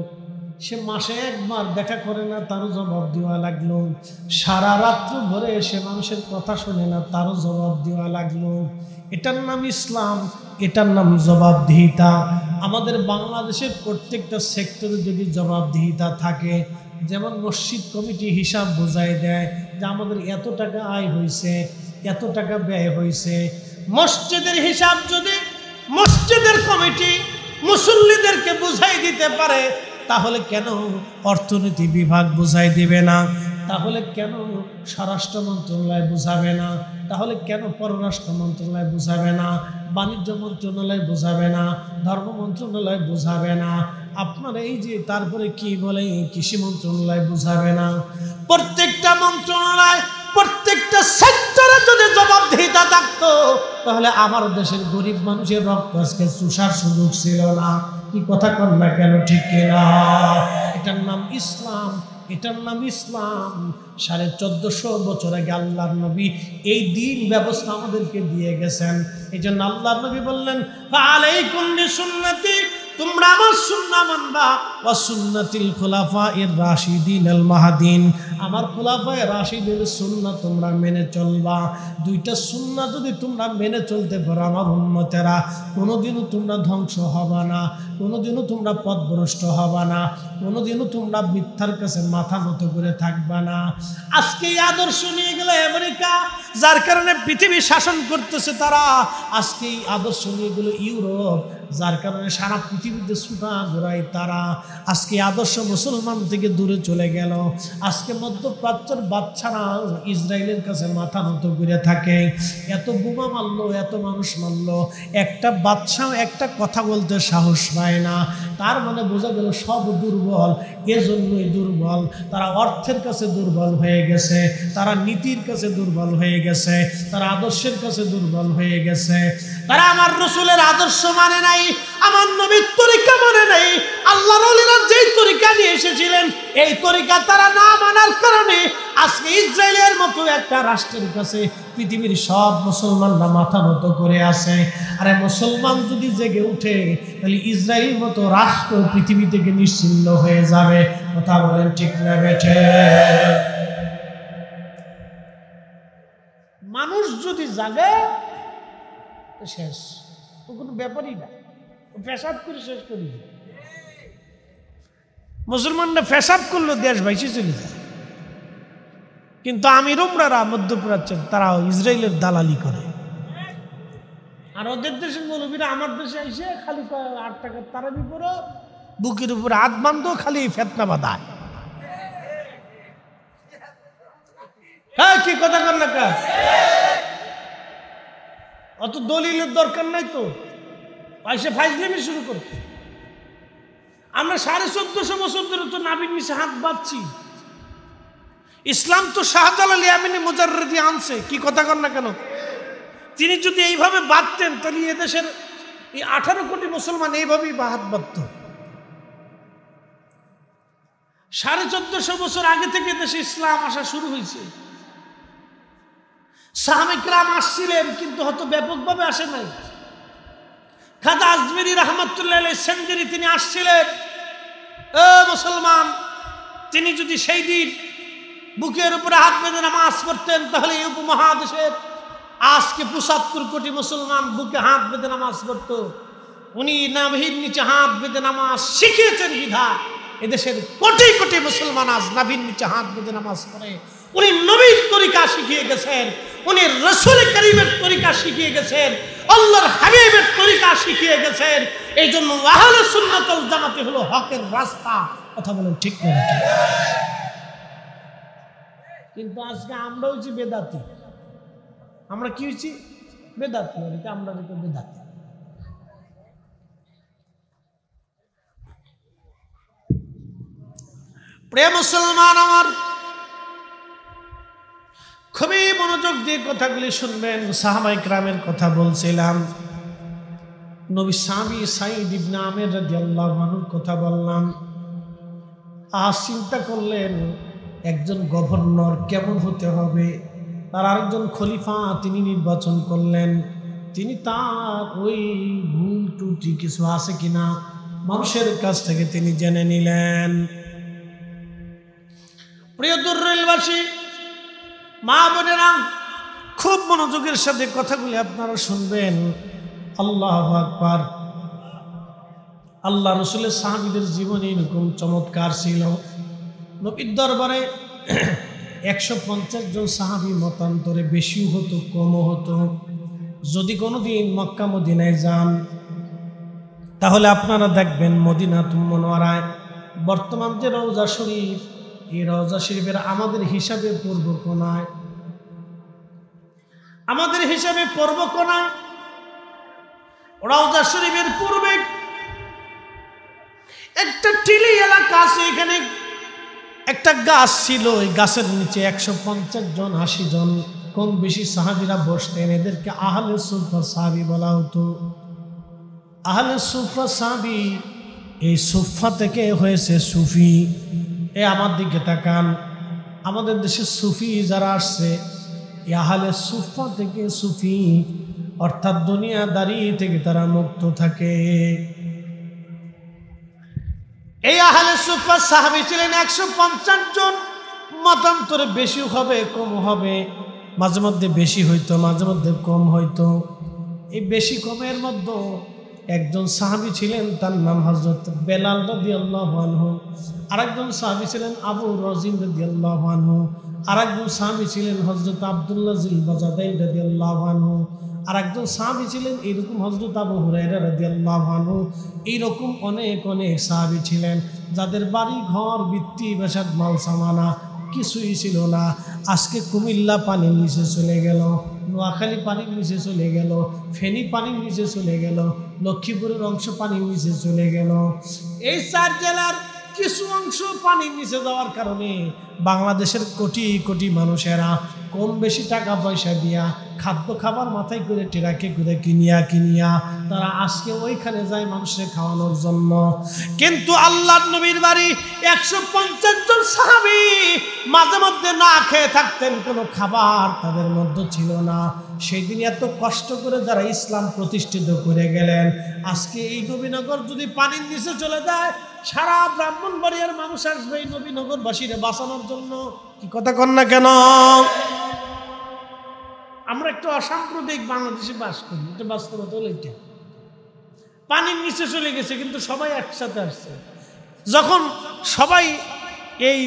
সে মাসে একবার দেখা করে না তারও জবাব দেওয়া লাগলো সারা রাত্র ভরে সে মানুষের কথা শোনে না তারও জবাব দেওয়া লাগলো এটার নাম ইসলাম এটার নাম জবাবদিহিতা আমাদের বাংলাদেশের প্রত্যেকটা সেক্টরে যদি জবাবদিহিতা থাকে যেমন মসজিদ কমিটি হিসাব বোঝাই দেয় যে আমাদের এত টাকা আয় হয়েছে এত টাকা ব্যয় হয়েছে মসজিদের হিসাব যদি মসজিদের কমিটি মুসল্লিদেরকে বুঝাই দিতে পারে তাহলে কেন অর্থনীতি বিভাগ বুঝাই দিবে না তাহলে কেন স্বরাষ্ট্র মন্ত্রণালয় বুঝাবে না তাহলে কেন পররাষ্ট্র মন্ত্রণালয় বোঝাবে না বাণিজ্য মন্ত্রণালয় বোঝাবে না ধর্ম মন্ত্রণালয় বোঝাবে না আপনার এই যে তারপরে কি বলে কৃষি মন্ত্রণালয় বুঝাবে না প্রত্যেকটা মন্ত্রণালয় প্রত্যেকটা সেক্টরে যদি জবাবদিহিতা থাকত তাহলে আমার দেশের গরিব মানুষের রক্ত আজকে চুষার সুযোগ ছিল না কি কথা কর না কেন ঠিক কিনা এটার নাম ইসলাম এটার নাম ইসলাম সাড়ে চোদ্দশো বছর আগে আল্লাহর নবী এই দিন ব্যবস্থা আমাদেরকে দিয়ে গেছেন এই জন্য আল্লাহর নবী বললেন আলাইকুল্লি সুন্নতিক তোমরা আমার সুন্না মানবা ও সুন্নাতিল খোলাফা এর রাশিদিন আল মাহাদিন আমার খোলাফায় রাশিদের সুন্না তোমরা মেনে চলবা দুইটা সুন্না যদি তোমরা মেনে চলতে পারো আমার উন্মতেরা কোনোদিনও তোমরা ধ্বংস হবা না কোনোদিনও তোমরা পথভ্রষ্ট হবা না কোনোদিনও তোমরা মিথ্যার কাছে মাথা মতো করে থাকবা না আজকে এই আদর্শ নিয়ে গেল আমেরিকা যার কারণে পৃথিবী শাসন করতেছে তারা আজকে এই আদর্শ নিয়ে গেল ইউরোপ যার কারণে সারা পৃথিবীতে ছুটা ঘোরায় তারা আজকে আদর্শ মুসলমান থেকে দূরে চলে গেল আজকে মধ্যপ্রাচ্যের বাচ্চারা ইসরায়েলের কাছে মাথা নত করে থাকে এত বোমা মারলো এত মানুষ মারলো একটা বাচ্চাও একটা কথা বলতে সাহস পায় না তার মানে বোঝা গেল সব দুর্বল এজন্যই দুর্বল তারা অর্থের কাছে দুর্বল হয়ে গেছে তারা নীতির কাছে দুর্বল হয়ে গেছে তারা আদর্শের কাছে দুর্বল হয়ে গেছে তারা আমার রসুলের আদর্শ মানে নাই আমার নবীর তরিকা মানে নাই আল্লাহ রলিরা যেই তরিকা নিয়ে এসেছিলেন এই তরিকা তারা না মানার কারণে আজকে ইসরায়েলের মতো একটা রাষ্ট্রের কাছে পৃথিবীর সব মুসলমানরা মাথা মতো করে আছে আরে মুসলমান যদি জেগে উঠে তাহলে ইসরায়েল মতো রাষ্ট্র পৃথিবী থেকে নিশ্চিন্ন হয়ে যাবে কথা বলেন ঠিক না বেঠে মানুষ যদি জাগে শেষ ও কোনো ব্যাপারই না ও পেশাব করে শেষ করি মুসলমানরা পেশাব করলো দেশ ভাইসে চলে যায় কিন্তু আমির উমরারা মধ্যপ্রাচ্যের তারা ইসরায়েলের দালালি করে আর ওদের দেশের মৌলবীরা আমার দেশে এসে খালি আট টাকার তারা পরে বুকের উপরে হাত বান্ধব খালি ফেতনা বাঁধায় হ্যাঁ কি কথা কর না অত দলিলের দরকার নাই তো পয়সা ফাইজলেমি শুরু করতে আমরা সাড়ে চোদ্দশো বছর ধরে তো নাবির মিশে হাত বাঁধছি ইসলাম তো শাহজালাল ইয়ামিনী মুজারদি আনছে কি কথা কর না কেন তিনি যদি এইভাবে বাঁধতেন তাহলে এদেশের এই আঠারো কোটি মুসলমান এইভাবেই হাত বাঁধত সাড়ে চোদ্দশো বছর আগে থেকে দেশে ইসলাম আসা শুরু হয়েছে সাহামিকরাম আসছিলেন কিন্তু হয়তো ব্যাপকভাবে আসে নাই খাদা আজমেরি রহমতুল্লাহ সেঞ্জুরি তিনি আসছিলেন ও মুসলমান তিনি যদি সেই দিন বুকের উপরে হাত বেঁধে নামাজ পড়তেন তাহলে এই উপমহাদেশের আজকে পঁচাত্তর কোটি মুসলমান বুকে হাত বেঁধে নামাজ পড়ত উনি নাভির নিচে হাত বেঁধে নামাজ শিখিয়েছেন বিধা এদেশের কোটি কোটি মুসলমান আজ নাভির নিচে হাত বেঁধে নামাজ পড়ে উনি নবীর তরিকা শিখিয়ে গেছেন উনি রসুল করিমের তরিকা শিখিয়ে গেছেন আল্লাহর হাবিবের তরিকা শিখিয়ে গেছেন এই জন্য আহলে সুন্নতল জামাতে হলো হকের রাস্তা কথা বলেন ঠিক না কিন্তু আজকে আমরা হচ্ছি বেদাতি আমরা কি হচ্ছি বেদাতি আমরা যেটা বেদাতি প্রেম মুসলমান আমার খুবই মনোযোগ দিয়ে কথাগুলি শুনবেন সাহাবাই গ্রামের কথা বলছিলাম নবী স্বামী সাইদ ইবনা আমের রাজি মানুর কথা বললাম আর চিন্তা করলেন একজন গভর্নর কেমন হতে হবে তার আরেকজন খলিফা তিনি নির্বাচন করলেন তিনি তার ওই ভুল টুটি কিছু আছে কিনা মানুষের কাছ থেকে তিনি জেনে নিলেন প্রিয় দুর্রেলবাসী মা বোনেরা খুব মনোযোগের সাথে কথাগুলি আপনারা শুনবেন আল্লাহ আকবার আল্লাহ রসুলের সাহাবিদের জীবনে এরকম চমৎকার ছিল নবীর দরবারে একশো পঞ্চাশ জন সাহাবি মতান্তরে বেশিও হতো কমও হতো যদি কোনো দিন মক্কা মদিনায় যান তাহলে আপনারা দেখবেন মদিনা তুমনোয়ারায় বর্তমান যে রৌজা শরীফ এই রওজা শরীফের আমাদের হিসাবে পূর্ব কোনায় আমাদের হিসাবে পর্ব কোনায় রওজা শরীফের পূর্বে একটা টিলি এলাকা আছে এখানে একটা গাছ ছিল ওই গাছের নিচে একশো পঞ্চাশ জন আশি জন কম বেশি সাহাবিরা বসতেন এদেরকে আহলে সুফা সাহাবি বলা হতো আহলে সুফা সাহাবি এই সুফা থেকে হয়েছে সুফি এ আমার দিকে তাকান আমাদের দেশে সুফি যারা আসছে ইয়াহালে সুফা থেকে সুফি অর্থাৎ দুনিয়া থেকে তারা মুক্ত থাকে এই আহালে সুফা সাহাবি ছিলেন একশো পঞ্চাশ জন মতান্তরে বেশি হবে কম হবে মাঝে মধ্যে বেশি হইতো মাঝে মধ্যে কম হইতো এই বেশি কমের মধ্যে একজন সাহাবি ছিলেন তার নাম হজরত বেলাল রদি আর একজন সাহাবি ছিলেন আবু রজিম রদি আর একজন সাহাবি ছিলেন হজরত আবদুল্লাহ জিল বজাদাইন রদি আর একজন সাহাবি ছিলেন এইরকম হজরত আবু হুরাইরা রদি আল্লাহানহ এইরকম অনেক অনেক সাহাবি ছিলেন যাদের বাড়ি ঘর বৃত্তি বেসাদ মাল সামানা কিছুই ছিল না আজকে কুমিল্লা পানির নিচে চলে গেল নোয়াখালী পানির নিচে চলে গেল ফেনী পানির নিচে চলে গেল লক্ষ্মীপুরের অংশ পানি নিচে চলে গেল এই চার জেলার কিছু অংশ পানি নিচে যাওয়ার কারণে বাংলাদেশের কোটি কোটি মানুষেরা কম বেশি টাকা পয়সা দিয়া খাদ্য খাবার মাথায় করে টেরাকে করে কিনিয়া কিনিয়া তারা আজকে ওইখানে যায় মানুষকে খাওয়ানোর জন্য কিন্তু আল্লাহ নবীর বাড়ি একশো পঞ্চাশ জন সাহাবি মাঝে মধ্যে না খেয়ে থাকতেন কোনো খাবার তাদের মধ্যে ছিল না সেই দিন এত কষ্ট করে যারা ইসলাম প্রতিষ্ঠিত করে গেলেন আজকে এই নবীনগর যদি পানির নিচে চলে যায় সারা ব্রাহ্মণ বাড়িয়ার মানুষ আসবে এই নবীনগরবাসীরা বাঁচানোর জন্য কি কথা কন না কেন আমরা একটু অসাম্প্রদায়িক বাংলাদেশে বাস করি এটা বাস্তবতা হলো এটা পানির নিচে চলে গেছে কিন্তু সবাই একসাথে আসছে যখন সবাই এই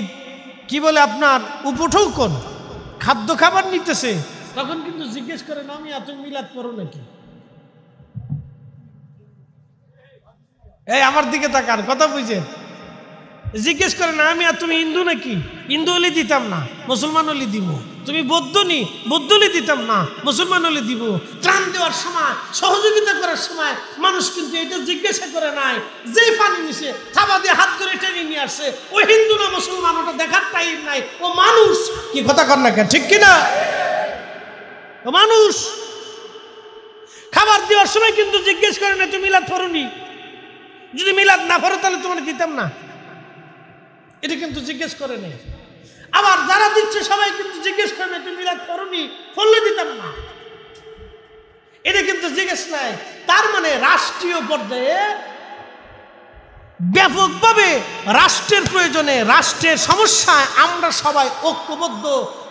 কি বলে আপনার উপঠৌকন খাদ্য খাবার নিতেছে তখন কিন্তু জিজ্ঞেস করে না আমি এত মিলাদ করো নাকি এই আমার দিকে তাকান কথা বুঝে জিজ্ঞেস করে না আমি আর তুমি হিন্দু নাকি হিন্দু হলে দিতাম না মুসলমান হলে দিব তুমি বৌদ্ধ নি বৌদ্ধ হলে দিতাম না মুসলমান হলে দিব ত্রাণ দেওয়ার সময় সহযোগিতা করার সময় মানুষ কিন্তু এটা জিজ্ঞাসা করে নাই যে পানি নিছে থাবা দিয়ে হাত ধরে টেনে নিয়ে আসছে ও হিন্দু না মুসলমান ওটা দেখার টাইম নাই ও মানুষ কি কথা কর না কেন ঠিক কিনা ও মানুষ খাবার দেওয়ার সময় কিন্তু জিজ্ঞেস করে না তুমি মিলাদ নি যদি মিলাদ না পড়ো তাহলে তোমার দিতাম না এটা কিন্তু জিজ্ঞেস করে নেই আবার যারা দিচ্ছে সবাই কিন্তু জিজ্ঞেস করে নেই তুমি করি করনি করলে দিতাম না এটা কিন্তু জিজ্ঞেস নাই তার মানে রাষ্ট্রীয় পর্যায়ে ব্যাপকভাবে রাষ্ট্রের প্রয়োজনে রাষ্ট্রের সমস্যায় আমরা সবাই ঐক্যবদ্ধ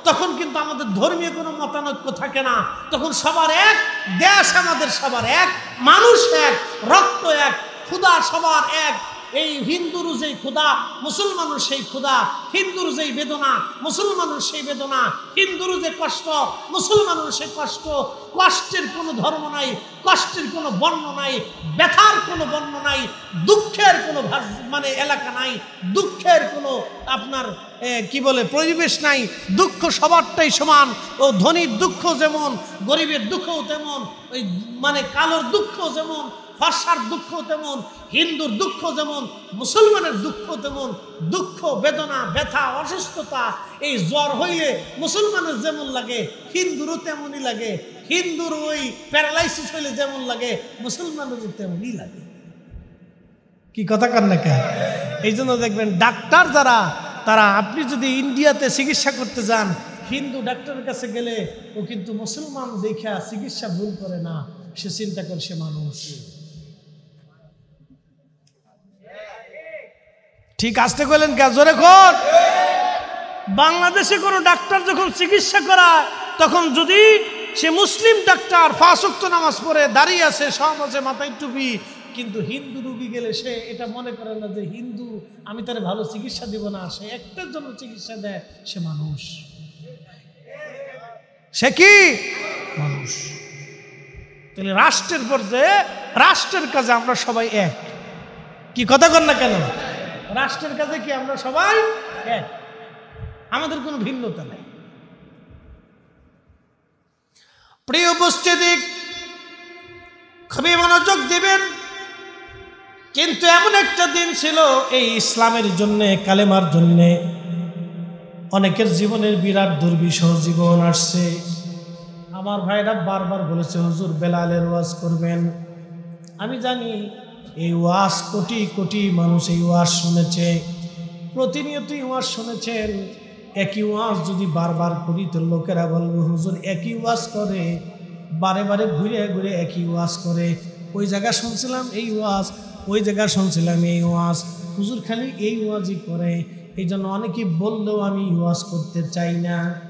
তখন কিন্তু আমাদের ধর্মীয় কোনো মতানৈক্য থাকে না তখন সবার এক দেশ আমাদের সবার এক মানুষ এক রক্ত এক ক্ষুদা সবার এক এই হিন্দুর যেই ক্ষুদা মুসলমানের সেই ক্ষুদা হিন্দুর যেই বেদনা মুসলমানের সেই বেদনা হিন্দুর যে কষ্ট মুসলমানের সেই কষ্ট কষ্টের কোনো ধর্ম নাই কষ্টের কোনো বর্ণ নাই ব্যথার কোনো বর্ণ নাই দুঃখের কোনো মানে এলাকা নাই দুঃখের কোনো আপনার কি বলে পরিবেশ নাই দুঃখ সবারটাই সমান ও ধনীর দুঃখ যেমন গরিবের দুঃখও তেমন ওই মানে কালোর দুঃখ যেমন ফর্সার দুঃখ তেমন হিন্দুর দুঃখ যেমন মুসলমানের দুঃখ তেমন দুঃখ বেদনা ব্যথা অসুস্থতা এই জ্বর হইলে মুসলমানের যেমন লাগে হিন্দুরও তেমনই লাগে হিন্দুর ওই প্যারালাইসিস হইলে যেমন লাগে মুসলমানেরও তেমনই লাগে কি কথা কার না কে এই জন্য দেখবেন ডাক্তার যারা তারা আপনি যদি ইন্ডিয়াতে চিকিৎসা করতে যান হিন্দু ডাক্তারের কাছে গেলে ও কিন্তু মুসলমান দেখা চিকিৎসা ভুল করে না সে চিন্তা করছে মানুষ ঠিক আসতে কইলেন কে জোরে কর বাংলাদেশে কোনো ডাক্তার যখন চিকিৎসা করায় তখন যদি সে মুসলিম ডাক্তার ফাঁসক্ত নামাজ পড়ে দাঁড়িয়ে আছে সমাজে মাথায় টুপি কিন্তু হিন্দু রুগী গেলে সে এটা মনে করে না যে হিন্দু আমি তার ভালো চিকিৎসা দিব না সে একটার জন্য চিকিৎসা দেয় সে মানুষ সে কি মানুষ তাহলে রাষ্ট্রের পর্যায়ে রাষ্ট্রের কাজে আমরা সবাই এক কি কথা কর না কেন রাষ্ট্রের কাছে কি আমরা সবাই আমাদের কোনো ভিন্নতা নাই প্রিয় উপস্থিতি খুবই মনোযোগ দিবেন কিন্তু এমন একটা দিন ছিল এই ইসলামের জন্যে কালেমার জন্যে অনেকের জীবনের বিরাট দুর্বিষহ জীবন আসছে আমার ভাইরা বারবার বলেছে হুজুর বেলালের ওয়াজ করবেন আমি জানি এই ওয়াস কোটি কোটি মানুষ এই ওয়াস শুনেছে প্রতিনিয়তই ওয়াস শুনেছেন একই ওয়াস যদি বারবার করি তো লোকেরা বলবে হুজুর একই ওয়াস করে বারে বারে ঘুরে ঘুরে একই ওয়াস করে ওই জায়গা শুনছিলাম এই ওয়াস ওই জায়গা শুনছিলাম এই ওয়াজ হুজুর খালি এই ওয়াজই করে এই জন্য অনেকে বললেও আমি ওয়াজ করতে চাই না